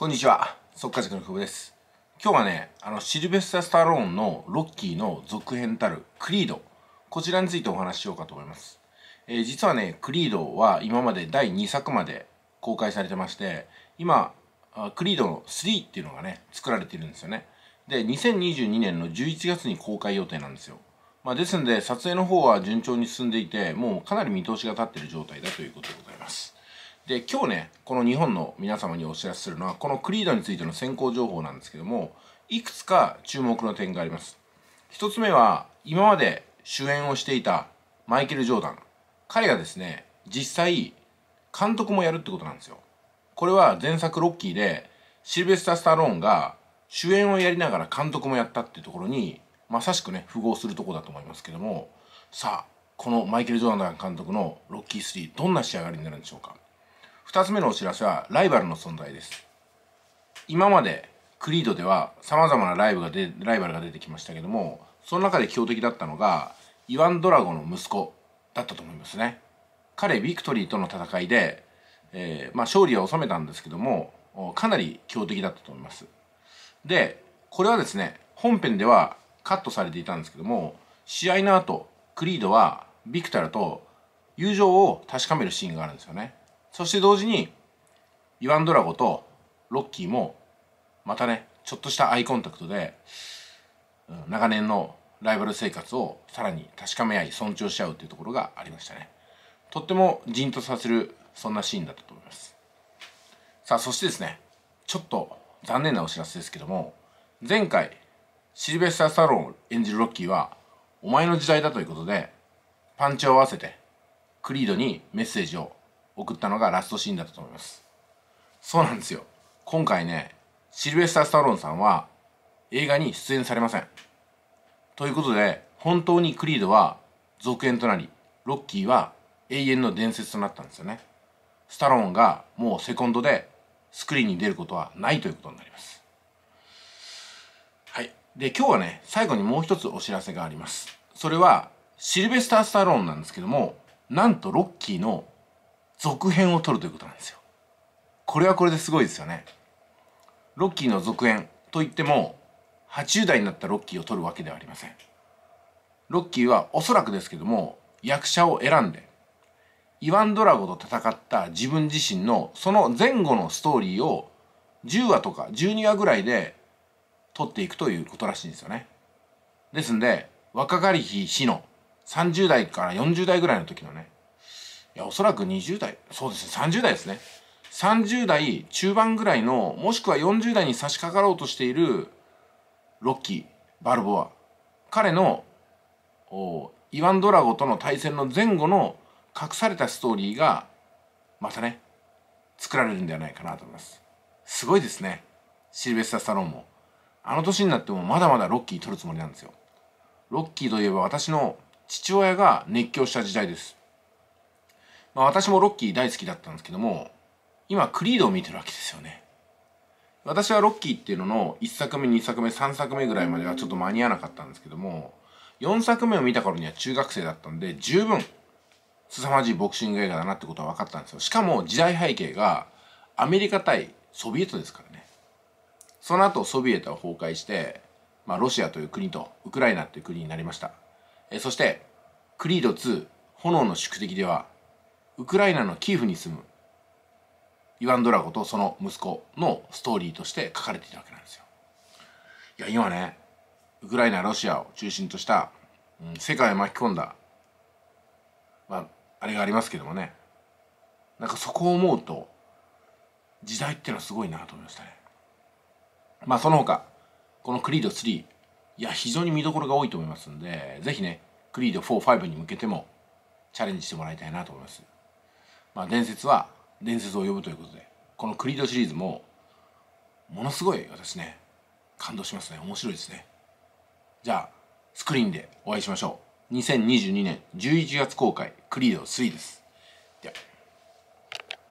こんにちは。速稼塾の久保です。今日はね、あの、シルベスタ・スタローンのロッキーの続編たるクリード。こちらについてお話ししようかと思います。えー、実はね、クリードは今まで第2作まで公開されてまして、今、クリードの3っていうのがね、作られてるんですよね。で、2022年の11月に公開予定なんですよ。まあ、ですんで、撮影の方は順調に進んでいて、もうかなり見通しが立ってる状態だということで今日ねこの日本の皆様にお知らせするのはこのクリードについての先行情報なんですけどもいくつか注目の点があります一つ目は今まで主演をしていたマイケル・ジョーダン彼がですね実際監督もやるってことなんですよこれは前作ロッキーでシルベスタ・スタローンが主演をやりながら監督もやったっていうところにまさしくね符合するとこだと思いますけどもさあこのマイケル・ジョーダン監督のロッキー3どんな仕上がりになるんでしょうか2つ目のお知らせはライバルの存在です今までクリードではさまざまなライブがでライバルが出てきましたけどもその中で強敵だったのがイワン・ドラゴの息子だったと思いますね彼ビクトリーとの戦いで、えー、まあ、勝利は収めたんですけどもかなり強敵だったと思いますでこれはですね本編ではカットされていたんですけども試合の後クリードはビクタルと友情を確かめるシーンがあるんですよねそして同時にイワンドラゴとロッキーもまたねちょっとしたアイコンタクトで長年のライバル生活をさらに確かめ合い尊重し合うというところがありましたねとってもじんとさせるそんなシーンだったと思いますさあそしてですねちょっと残念なお知らせですけども前回シルベスター・サロンを演じるロッキーはお前の時代だということでパンチを合わせてクリードにメッセージを送ったのがラストシーンだったと思いますそうなんですよ今回ねシルベスター・スタローンさんは映画に出演されませんということで本当にクリードは続編となりロッキーは永遠の伝説となったんですよねスタローンがもうセコンドでスクリーンに出ることはないということになりますはいで今日はね最後にもう一つお知らせがありますそれはシルベスター・スタローンなんですけどもなんとロッキーの続編を撮るということなんですよこれはこれですごいですよねロッキーの続編といっても80代になったロッキーを撮るわけではありませんロッキーはおそらくですけども役者を選んでイワン・ドラゴと戦った自分自身のその前後のストーリーを10話とか12話ぐらいで撮っていくということらしいんですよねですんで若かりし日の30代から40代ぐらいの時のねやおそらく20代そうですね30代ですね30代中盤ぐらいのもしくは40代に差し掛かろうとしているロッキー・バルボア彼のイワン・ドラゴとの対戦の前後の隠されたストーリーがまたね作られるんではないかなと思いますすごいですねシルベスタ・スタローンもあの年になってもまだまだロッキー取るつもりなんですよロッキーといえば私の父親が熱狂した時代ですまあ、私もロッキー大好きだったんですけども今クリードを見てるわけですよね私はロッキーっていうのの1作目2作目3作目ぐらいまではちょっと間に合わなかったんですけども4作目を見た頃には中学生だったんで十分凄まじいボクシング映画だなってことは分かったんですよしかも時代背景がアメリカ対ソビエトですからねその後ソビエトは崩壊して、まあ、ロシアという国とウクライナという国になりましたえそしてクリード2炎の宿敵ではウクライナのキーフに住むイワン・ドラゴとその息子のストーリーとして書かれていたわけなんですよ。いや今ねウクライナロシアを中心とした、うん、世界を巻き込んだ、まあ、あれがありますけどもねなんかそこを思うと時代っていうのはすごいなと思いましたね。まあその他このクリード3いや非常に見どころが多いと思いますんで是非ねクリード45に向けてもチャレンジしてもらいたいなと思います。まあ、伝説は伝説を呼ぶということでこのクリードシリーズもものすごい私ね感動しますね面白いですねじゃあスクリーンでお会いしましょう2022年11月公開クリード3ですでは